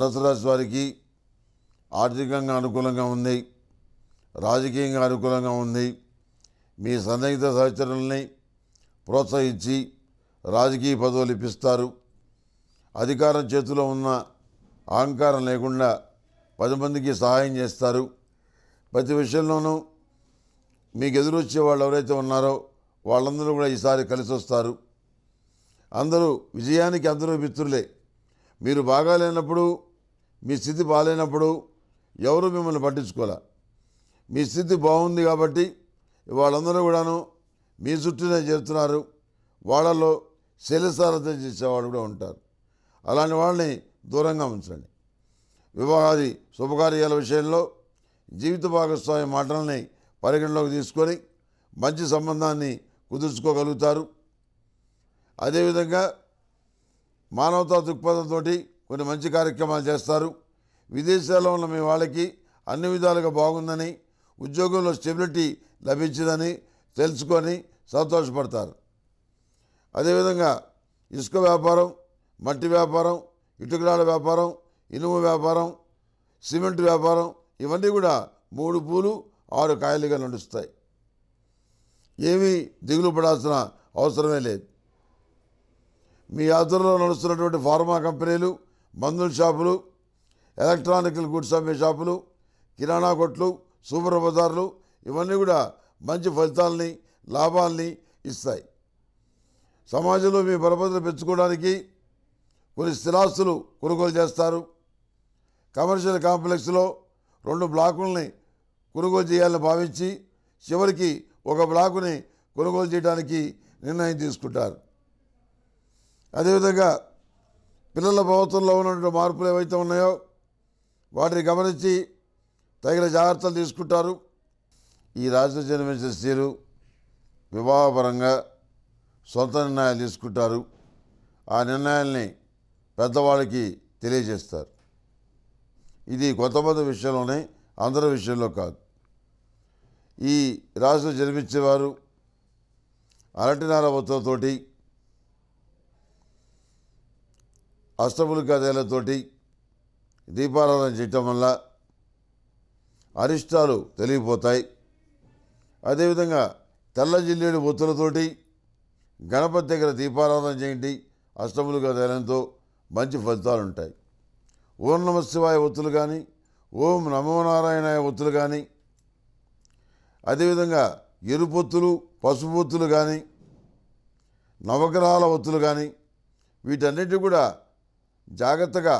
ధనసు రాశి వారికి ఆర్థికంగా అనుకూలంగా ఉంది రాజకీయంగా అనుకూలంగా ఉంది మీ సన్నిహిత సహచరుల్ని ప్రోత్సహించి రాజకీయ పదవులు ఇప్పిస్తారు అధికారం చేతిలో ఉన్న అహంకారం లేకుండా పది మందికి సహాయం చేస్తారు ప్రతి విషయంలోనూ మీకు ఎదురొచ్చే వాళ్ళు ఎవరైతే ఉన్నారో వాళ్ళందరూ కూడా ఈసారి కలిసి వస్తారు అందరూ విజయానికి అందరూ మిత్రులే మీరు బాగాలేనప్పుడు మీ స్థితి బాగాలేనప్పుడు ఎవరు మిమ్మల్ని పట్టించుకోలే మీ స్థితి బాగుంది కాబట్టి వాళ్ళందరూ కూడాను మీ చుట్టూనే చేరుతున్నారు వాళ్ళలో శైలసారథ్యం చేసేవాళ్ళు కూడా ఉంటారు అలాంటి వాళ్ళని దూరంగా ఉంచండి వివాహాది శుభకార్యాల విషయంలో జీవిత భాగస్వామి మాటలని పరిగణలోకి తీసుకొని మంచి సంబంధాన్ని కుదుర్చుకోగలుగుతారు అదేవిధంగా మానవతా దృక్పథంతో కొన్ని మంచి కార్యక్రమాలు చేస్తారు విదేశాల్లో ఉన్న మీ వాళ్ళకి అన్ని విధాలుగా బాగుందని ఉద్యోగంలో స్టెబిలిటీ లభించిందని తెలుసుకొని సంతోషపడతారు అదేవిధంగా ఇసుక వ్యాపారం మట్టి వ్యాపారం ఇటుకరాళ్ళ వ్యాపారం ఇనుము వ్యాపారం సిమెంట్ వ్యాపారం ఇవన్నీ కూడా మూడు పూలు ఆరు కాయలుగా నడుస్తాయి ఏమీ దిగులు పడాల్సిన అవసరమే లేదు మీ ఆధ్వర్యంలో నడుస్తున్నటువంటి ఫార్మా కంపెనీలు మందుల షాపులు ఎలక్ట్రానికల్ గుడ్స్ అమ్మే షాపులు కిరాణా కొట్లు సూపర్ బజార్లు ఇవన్నీ కూడా మంచి ఫలితాలని లాభాలని ఇస్తాయి సమాజంలో మీ పరపతులు పెంచుకోవడానికి కొన్ని స్థిరాస్తులు కొనుగోలు చేస్తారు కమర్షియల్ కాంప్లెక్స్లో రెండు బ్లాకుల్ని కొనుగోలు చేయాలని భావించి చివరికి ఒక బ్లాకుని కొనుగోలు చేయడానికి నిర్ణయం తీసుకుంటారు అదేవిధంగా పిల్లల ప్రభుత్వంలో ఉన్నటువంటి మార్పులు ఏవైతే ఉన్నాయో వాటిని గమనించి తగిన జాగ్రత్తలు తీసుకుంటారు ఈ రాశిలో జన్మించిన స్త్రీలు వివాహపరంగా సొంత నిర్ణయాలు తీసుకుంటారు ఆ నిర్ణయాల్ని పెద్దవాళ్ళకి తెలియజేస్తారు ఇది కొంతమంది విషయంలోనే అందరి విషయంలో కాదు ఈ రాశిలో జన్మించేవారు అరటినార ఒత్తులతోటి అష్టములు అష్టములికాదేలతోటి దీపారాధన చేయటం వల్ల అరిష్టాలు తెలిగిపోతాయి అదేవిధంగా తెల్ల జిల్లేడు ఒత్తులతోటి గణపతి దగ్గర దీపారాధన చేయండి అష్టములు తేలంతో మంచి ఫలితాలు ఉంటాయి ఓం నమ శివాయ ఒత్తులు కానీ ఓం నమో నారాయణాయ ఒత్తులు కానీ అదేవిధంగా ఎరుపొత్తులు పసుపు ఒత్తులు కానీ నవగ్రహాల ఒత్తులు కానీ వీటన్నిటి కూడా జాగ్రత్తగా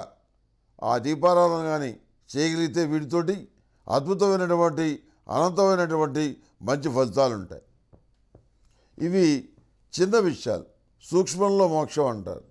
ఆ దీపారాధన కానీ చేయగలిగితే వీటితోటి అద్భుతమైనటువంటి అనంతమైనటువంటి మంచి ఫలితాలు ఉంటాయి ఇవి చిన్న విషయాలు సూక్ష్మంలో మోక్షం అంటారు